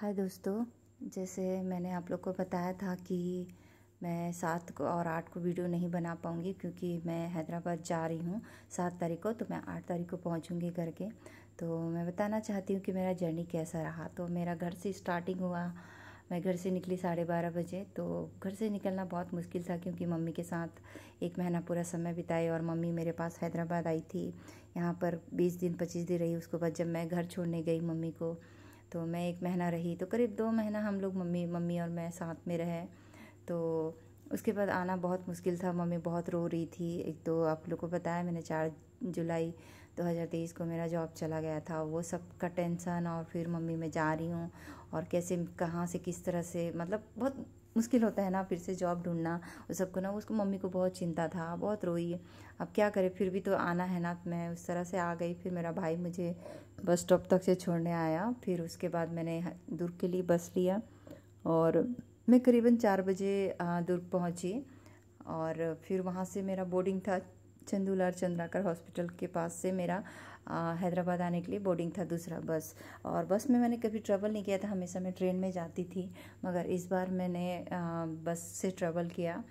हाय दोस्तों जैसे मैंने आप लोग को बताया था कि मैं सात को और आठ को वीडियो नहीं बना पाऊँगी क्योंकि मैं हैदराबाद जा रही हूँ सात तारीख को तो मैं आठ तारीख को पहुँचूँगी घर के तो मैं बताना चाहती हूँ कि मेरा जर्नी कैसा रहा तो मेरा घर से स्टार्टिंग हुआ मैं घर से निकली साढ़े बारह बजे तो घर से निकलना बहुत मुश्किल था क्योंकि मम्मी के साथ एक महीना पूरा समय बिताए और मम्मी मेरे पास हैदराबाद आई थी यहाँ पर बीस दिन पच्चीस दिन रही उसके बाद जब मैं घर छोड़ने गई मम्मी को तो मैं एक महीना रही तो करीब दो महीना हम लोग मम्मी मम्मी और मैं साथ में रहे तो उसके बाद आना बहुत मुश्किल था मम्मी बहुत रो रही थी एक तो आप लोग को बताया मैंने चार जुलाई 2023 को मेरा जॉब चला गया था वो सब का टेंशन और फिर मम्मी मैं जा रही हूँ और कैसे कहाँ से किस तरह से मतलब बहुत मुश्किल होता है ना फिर से जॉब ढूंढना वो सबको ना उसको मम्मी को बहुत चिंता था बहुत रोई अब क्या करें फिर भी तो आना है ना मैं उस तरह से आ गई फिर मेरा भाई मुझे बस स्टॉप तक से छोड़ने आया फिर उसके बाद मैंने दुर्ग के लिए बस लिया और मैं करीबन चार बजे दुर्ग पहुंची और फिर वहाँ से मेरा बोर्डिंग था चंदूलाल चंद्राकर हॉस्पिटल के पास से मेरा आ, हैदराबाद आने के लिए बोर्डिंग था दूसरा बस और बस में मैंने कभी ट्रैवल नहीं किया था हमेशा मैं ट्रेन में जाती थी मगर इस बार मैंने आ, बस से ट्रैवल किया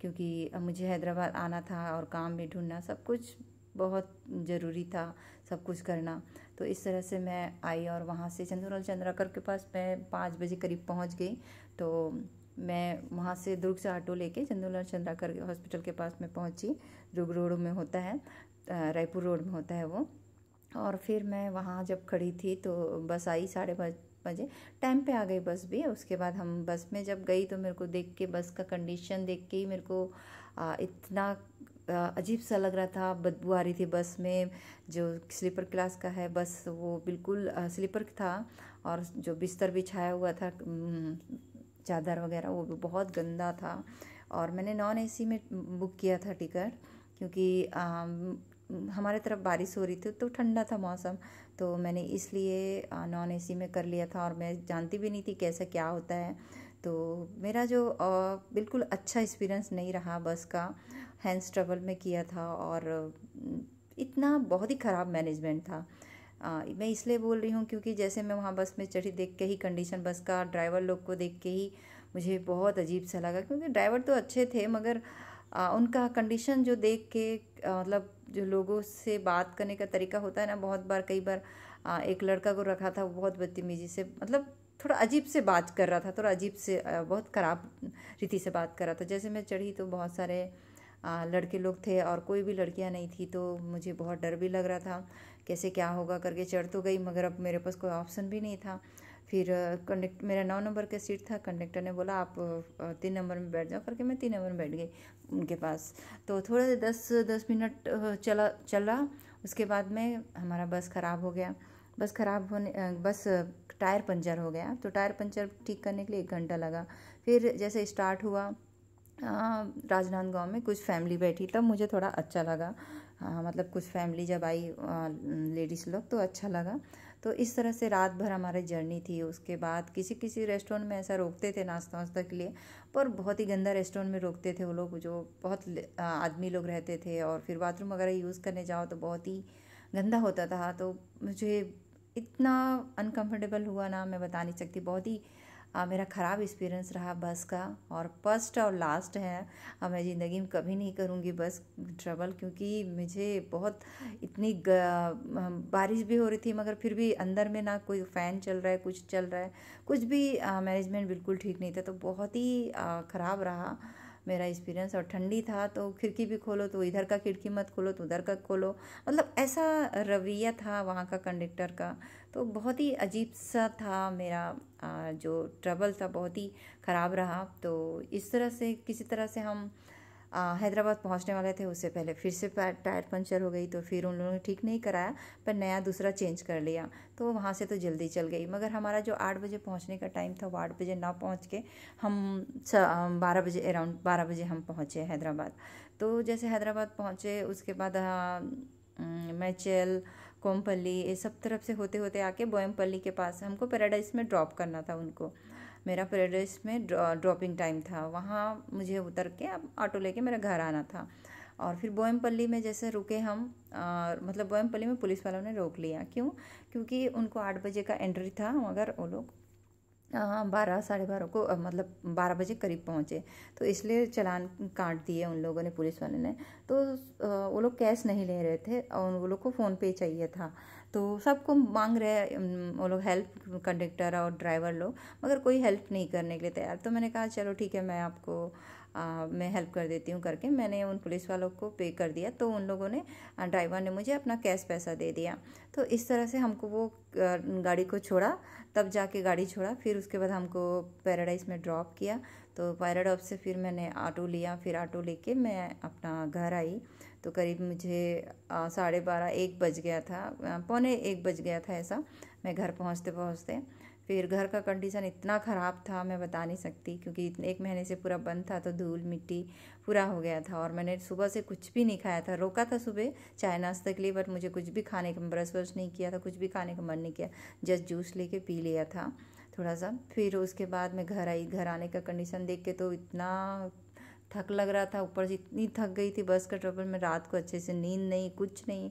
क्योंकि मुझे हैदराबाद आना था और काम भी ढूंढना सब कुछ बहुत ज़रूरी था सब कुछ करना तो इस तरह से मैं आई और वहाँ से चंदूलाल चंद्राकर के पास मैं पाँच बजे करीब पहुँच गई तो मैं वहाँ से दुर्ग से ऑटो लेके चंदूलाल चंद्राकर हॉस्पिटल के पास में पहुँची दुर्ग रोड में होता है रायपुर रोड में होता है वो और फिर मैं वहाँ जब खड़ी थी तो बस आई साढ़े पाँच बजे टाइम पे आ गई बस भी उसके बाद हम बस में जब गई तो मेरे को देख के बस का कंडीशन देख के ही मेरे को इतना अजीब सा लग रहा था बदबू आ रही थी बस में जो स्लीपर क्लास का है बस वो बिल्कुल स्लीपर था और जो बिस्तर बिछाया हुआ था चादर वगैरह वो भी बहुत गंदा था और मैंने नॉन एसी में बुक किया था टिकट क्योंकि हमारे तरफ बारिश हो रही थी तो ठंडा था मौसम तो मैंने इसलिए नॉन एसी में कर लिया था और मैं जानती भी नहीं थी कैसा क्या होता है तो मेरा जो बिल्कुल अच्छा एक्सपीरियंस नहीं रहा बस का हैंड्स ट्रबल में किया था और इतना बहुत ही ख़राब मैनेजमेंट था आ, हाँ, मैं इसलिए बोल रही हूँ क्योंकि जैसे मैं वहाँ बस में चढ़ी देख के ही कंडीशन बस का ड्राइवर लोग को देख के ही मुझे बहुत अजीब सा लगा क्योंकि ड्राइवर तो अच्छे थे मगर आ, उनका कंडीशन जो देख के मतलब जो लोगों से बात करने का तरीका होता है ना बहुत बार कई बार आ, एक लड़का को रखा था बहुत बदतमीजी से मतलब थोड़ा अजीब से बात कर रहा था थोड़ा अजीब से बहुत ख़राब रीति से बात कर रहा था जैसे मैं चढ़ी तो बहुत सारे लड़के लोग थे और कोई भी लड़कियां नहीं थी तो मुझे बहुत डर भी लग रहा था कैसे क्या होगा करके चढ़ तो गई मगर अब मेरे पास कोई ऑप्शन भी नहीं था फिर कंडक्ट मेरा नौ नंबर का सीट था कंडक्टर ने बोला आप तीन नंबर में बैठ जाओ करके मैं तीन नंबर में बैठ गई उनके पास तो थोड़ा दस दस मिनट चला चला उसके बाद में हमारा बस ख़राब हो गया बस ख़राब होने बस टायर पंचर हो गया तो टायर पंचर ठीक करने के लिए एक घंटा लगा फिर जैसे स्टार्ट हुआ राजनांदगांव में कुछ फैमिली बैठी तब मुझे थोड़ा अच्छा लगा आ, मतलब कुछ फैमिली जब आई लेडीज़ लोग तो अच्छा लगा तो इस तरह से रात भर हमारी जर्नी थी उसके बाद किसी किसी रेस्टोरेंट में ऐसा रोकते थे नाश्ता वास्ता के लिए पर बहुत ही गंदा रेस्टोरेंट में रोकते थे वो लोग जो बहुत आदमी लोग रहते थे और फिर बाथरूम वगैरह यूज़ करने जाओ तो बहुत ही गंदा होता था तो मुझे इतना अनकम्फर्टेबल हुआ ना मैं बता नहीं सकती बहुत ही आ, मेरा ख़राब एक्सपीरियंस रहा बस का और फर्स्ट और लास्ट है आ, मैं ज़िंदगी में कभी नहीं करूँगी बस ट्रेवल क्योंकि मुझे बहुत इतनी ग, बारिश भी हो रही थी मगर फिर भी अंदर में ना कोई फ़ैन चल रहा है कुछ चल रहा है कुछ भी मैनेजमेंट बिल्कुल ठीक नहीं था तो बहुत ही ख़राब रहा मेरा एक्सपीरियंस और ठंडी था तो खिड़की भी खोलो तो इधर का खिड़की मत खोलो तो उधर का खोलो मतलब ऐसा रवैया था वहाँ का कंडक्टर का तो बहुत ही अजीब सा था मेरा जो ट्रबल था बहुत ही ख़राब रहा तो इस तरह से किसी तरह से हम हैदराबाद पहुंचने वाले थे उससे पहले फिर से टायर पंचर हो गई तो फिर उन लोगों ने ठीक नहीं कराया पर नया दूसरा चेंज कर लिया तो वहाँ से तो जल्दी चल गई मगर हमारा जो आठ बजे पहुँचने का टाइम था वो आठ बजे ना पहुँच के हम बारह बजे अराउंड बारह बजे हम पहुँचे हैदराबाद तो जैसे हैदराबाद पहुँचे उसके बाद मैचल कोमपल्ली ये सब तरफ से होते होते आके बोयमपल्ली के पास हमको पैराडाइज में ड्रॉप करना था उनको मेरा पैराडाइज में ड्रॉपिंग टाइम था वहाँ मुझे उतर के अब ऑटो लेके मेरा घर आना था और फिर बोयमपल्ली में जैसे रुके हम आ, मतलब बोयमपल्ली में पुलिस वालों ने रोक लिया क्यों क्योंकि उनको आठ बजे का एंट्री था मगर वो लोग बारह साढ़े बारह को मतलब बारह बजे करीब पहुँचे तो इसलिए चलान काट दिए उन लोगों ने पुलिस वाले ने तो वो लोग कैश नहीं ले रहे थे और वो लोग को फ़ोन पे चाहिए था तो सबको मांग रहे वो लोग हेल्प कंडक्टर और ड्राइवर लोग मगर कोई हेल्प नहीं करने के लिए तैयार तो मैंने कहा चलो ठीक है मैं आपको आ, मैं हेल्प कर देती हूँ करके मैंने उन पुलिस वालों को पे कर दिया तो उन लोगों ने ड्राइवर ने मुझे अपना कैश पैसा दे दिया तो इस तरह से हमको वो गाड़ी को छोड़ा तब जाके गाड़ी छोड़ा फिर उसके बाद हमको पैराडाइज में ड्रॉप किया तो पैराडाइज से फिर मैंने ऑटो लिया फिर ऑटो लेके मैं अपना घर आई तो करीब मुझे साढ़े बारह एक बज गया था पौने एक बज गया था ऐसा मैं घर पहुँचते पहुँचते फिर घर का कंडीशन इतना ख़राब था मैं बता नहीं सकती क्योंकि इतने एक महीने से पूरा बंद था तो धूल मिट्टी पूरा हो गया था और मैंने सुबह से कुछ भी नहीं खाया था रोका था सुबह चाय नाश्ते के लिए बट मुझे कुछ भी खाने का ब्रश वर्श नहीं किया था कुछ भी खाने का मन नहीं किया जस्ट जूस लेके पी लिया था थोड़ा सा फिर उसके बाद मैं घर आई घर आने का कंडीशन देख के तो इतना थक लग रहा था ऊपर से इतनी थक गई थी बस का ट्रबल में रात को अच्छे से नींद नहीं कुछ नहीं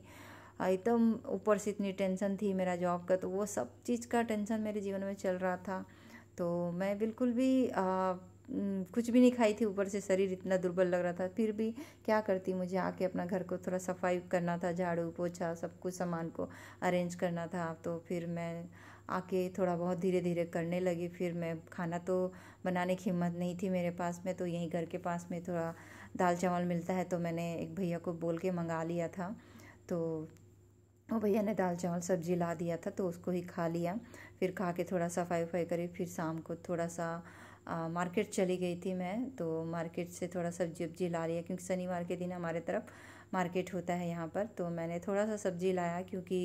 एकदम ऊपर से इतनी टेंशन थी मेरा जॉब का तो वो सब चीज़ का टेंशन मेरे जीवन में चल रहा था तो मैं बिल्कुल भी आ, कुछ भी नहीं खाई थी ऊपर से शरीर इतना दुर्बल लग रहा था फिर भी क्या करती मुझे आके अपना घर को थोड़ा सफाई करना था झाड़ू पोछा सब कुछ सामान को अरेंज करना था तो फिर मैं आके थोड़ा बहुत धीरे धीरे करने लगी फिर मैं खाना तो बनाने की हिम्मत नहीं थी मेरे पास में तो यहीं घर के पास में थोड़ा दाल चावल मिलता है तो मैंने एक भैया को बोल के मंगा लिया था तो वो भैया ने दाल चावल सब्जी ला दिया था तो उसको ही खा लिया फिर खा के थोड़ा सफाई उफाई करी फिर शाम को थोड़ा सा आ, मार्केट चली गई थी मैं तो मार्केट से थोड़ा सब्जी वब्जी ला लिया क्योंकि शनिवार के दिन हमारे तरफ मार्केट होता है यहाँ पर तो मैंने थोड़ा सा सब्जी लाया क्योंकि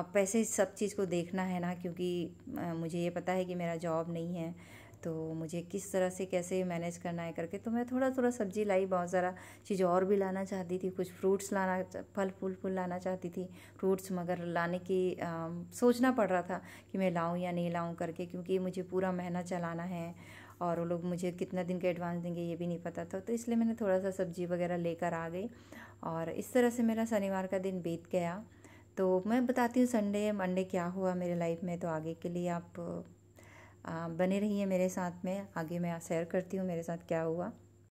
अब पैसे सब चीज़ को देखना है ना क्योंकि आ, मुझे ये पता है कि मेरा जॉब नहीं है तो मुझे किस तरह से कैसे मैनेज करना है करके तो मैं थोड़ा थोड़ा सब्जी लाई बहुत सारा चीज़ और भी लाना चाहती थी कुछ फ्रूट्स लाना फल फूल फूल लाना चाहती थी फ्रूट्स मगर लाने की आ, सोचना पड़ रहा था कि मैं लाऊं या नहीं लाऊं करके क्योंकि मुझे पूरा महीना चलाना है और वो लोग मुझे कितना दिन का एडवांस देंगे ये भी नहीं पता था तो इसलिए मैंने थोड़ा सा सब्जी वगैरह लेकर आ गई और इस तरह से मेरा शनिवार का दिन बीत गया तो मैं बताती हूँ संडे मंडे क्या हुआ मेरे लाइफ में तो आगे के लिए आप बने रहिए मेरे साथ में आगे मैं शेयर करती हूँ मेरे साथ क्या हुआ